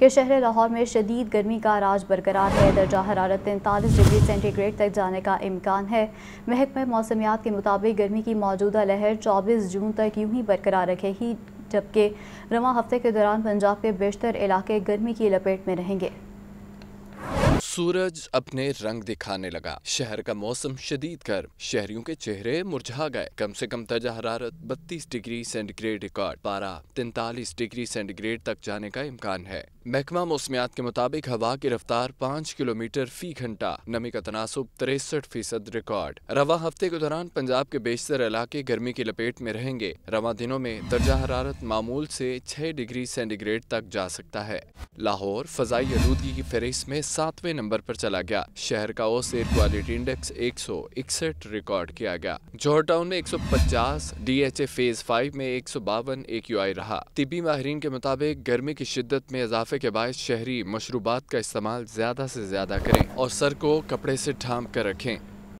कि शहर लाहौर में शदीद गर्मी का राज बरकरार है दर्जा हरारत तैंतालीस डिग्री सेंटीग्रेड तक जाने का इम्कान है महकमे मौसमियात के मुताबिक गर्मी की मौजूदा लहर चौबीस जून तक यूं ही बरकरार रखेगी जबकि रवा हफ्ते के दौरान पंजाब के बेशतर इलाके गर्मी की लपेट में रहेंगे सूरज अपने रंग दिखाने लगा शहर का मौसम शदीद कर शहरियों के चेहरे मुरझा गए कम से कम तजा हरारत बत्तीस डिग्री सेंटीग्रेड रिकॉर्ड पारा तैतालीस डिग्री सेंटीग्रेड तक जाने का इम्कान है महकमा मौसमियात के मुताबिक हवा की रफ्तार पाँच किलोमीटर फी घंटा नमी का तनासब तिरसठ फीसद रिकॉर्ड रवा हफ्ते के दौरान पंजाब के बेशतर इलाके गर्मी की लपेट में रहेंगे रवा दिनों में दर्जा हरारत मामूल से छह डिग्री सेंटीग्रेड तक जा सकता है लाहौर फजाई आलूदगी की फहरिस्त में सातवें नंबर नंबर पर चला गया शहर का ओस एयर क्वालिटी इंडेक्स एक रिकॉर्ड किया गया जौहर टाउन में 150 डीएचए फेज फाइव में एक सौ बावन आई रहा तिबी माहरीन के मुताबिक गर्मी की शिद्दत में इजाफे के बाद शहरी मशरूबात का इस्तेमाल ज्यादा ऐसी ज्यादा करें और सर को कपड़े ऐसी ढांप कर रखें